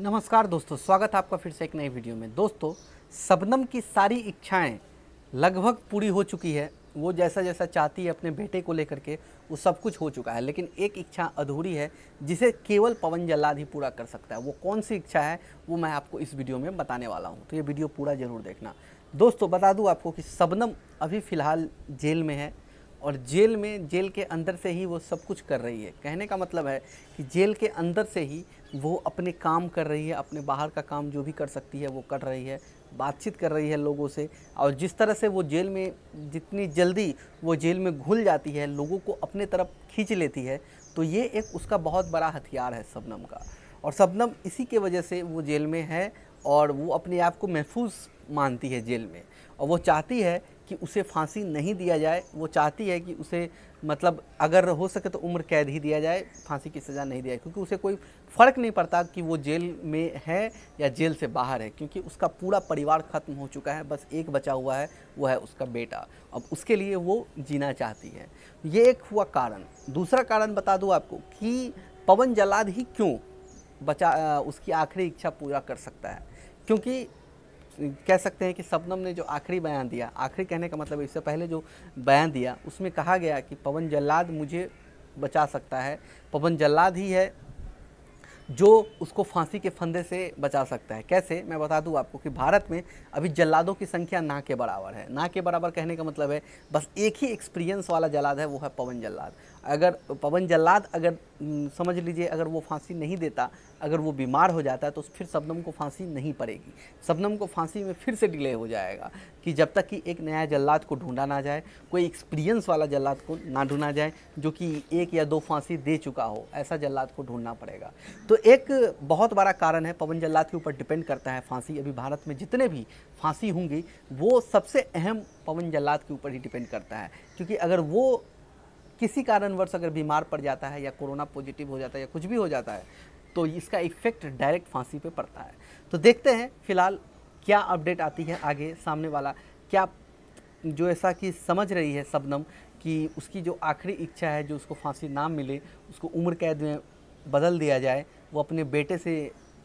नमस्कार दोस्तों स्वागत है आपका फिर से एक नई वीडियो में दोस्तों सबनम की सारी इच्छाएं लगभग पूरी हो चुकी है वो जैसा जैसा चाहती है अपने बेटे को लेकर के वो सब कुछ हो चुका है लेकिन एक इच्छा अधूरी है जिसे केवल पवन जल्लाद ही पूरा कर सकता है वो कौन सी इच्छा है वो मैं आपको इस वीडियो में बताने वाला हूँ तो ये वीडियो पूरा ज़रूर देखना दोस्तों बता दूँ आपको कि सबनम अभी फ़िलहाल जेल में है और जेल में जेल के अंदर से ही वो सब कुछ कर रही है कहने का मतलब है कि जेल के अंदर से ही वो अपने काम कर रही है अपने बाहर का काम जो भी कर सकती है वो कर रही है बातचीत कर रही है लोगों से और जिस तरह से वो जेल में जितनी जल्दी वो जेल में घुल जाती है लोगों को अपने तरफ खींच लेती है तो ये एक उसका बहुत बड़ा हथियार है सबनम का और सबनम इसी के वजह से वो जेल में है और वो अपने आप को महफूज मानती है जेल में और वो चाहती है कि उसे फांसी नहीं दिया जाए वो चाहती है कि उसे मतलब अगर हो सके तो उम्र कैद ही दिया जाए फांसी की सज़ा नहीं दिया क्योंकि उसे कोई फ़र्क नहीं पड़ता कि वो जेल में है या जेल से बाहर है क्योंकि उसका पूरा परिवार ख़त्म हो चुका है बस एक बचा हुआ है वो है उसका बेटा अब उसके लिए वो जीना चाहती है ये एक हुआ कारण दूसरा कारण बता दूँ आपको कि पवन जलाद ही क्यों बचा उसकी आखिरी इच्छा पूरा कर सकता है क्योंकि कह सकते हैं कि सबनम ने जो आखिरी बयान दिया आखिरी कहने का मतलब इससे पहले जो बयान दिया उसमें कहा गया कि पवन जल्लाद मुझे बचा सकता है पवन जल्लाद ही है जो उसको फांसी के फंदे से बचा सकता है कैसे मैं बता दूं आपको कि भारत में अभी जल्लादों की संख्या ना के बराबर है ना के बराबर कहने का मतलब है बस एक ही एक्सपीरियंस वाला जल्लाद है वो है पवन जल्लाद अगर पवन जल्लाद अगर समझ लीजिए अगर वो फांसी नहीं देता अगर वो बीमार हो जाता है तो फिर सबनम को फांसी नहीं पड़ेगी सबनम को फांसी में फिर से डिले हो जाएगा कि जब तक कि एक नया जल्लाद को ढूंढा ना जाए कोई एक्सपीरियंस वाला जल्लाद को ना ढूंढा जाए जो कि एक या दो फांसी दे चुका हो ऐसा जल्लाद को ढूंढना पड़ेगा तो तो एक बहुत बड़ा कारण है पवन जल्लाद के ऊपर डिपेंड करता है फांसी अभी भारत में जितने भी फांसी होंगी वो सबसे अहम पवन जल्लाद के ऊपर ही डिपेंड करता है क्योंकि अगर वो किसी कारणवश अगर बीमार पड़ जाता है या कोरोना पॉजिटिव हो जाता है या कुछ भी हो जाता है तो इसका इफेक्ट डायरेक्ट फांसी पे पड़ता है तो देखते हैं फिलहाल क्या अपडेट आती है आगे सामने वाला क्या जो ऐसा कि समझ रही है सबनम कि उसकी जो आखिरी इच्छा है जो उसको फांसी ना मिले उसको उम्र कैद में बदल दिया जाए वो अपने बेटे से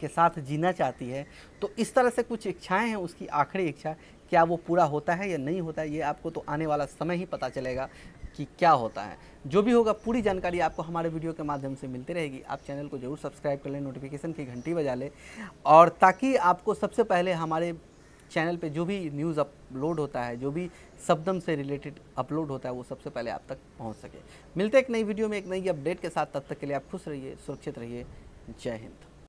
के साथ जीना चाहती है तो इस तरह से कुछ इच्छाएं हैं उसकी आखिरी इच्छा क्या वो पूरा होता है या नहीं होता है ये आपको तो आने वाला समय ही पता चलेगा कि क्या होता है जो भी होगा पूरी जानकारी आपको हमारे वीडियो के माध्यम से मिलती रहेगी आप चैनल को जरूर सब्सक्राइब कर लें नोटिफिकेशन की घंटी बजा लें और ताकि आपको सबसे पहले हमारे चैनल पे जो भी न्यूज़ अपलोड होता है जो भी शब्दम से रिलेटेड अपलोड होता है वो सबसे पहले आप तक पहुँच सके मिलते एक नई वीडियो में एक नई अपडेट के साथ तब तक के लिए आप खुश रहिए सुरक्षित रहिए जय हिंद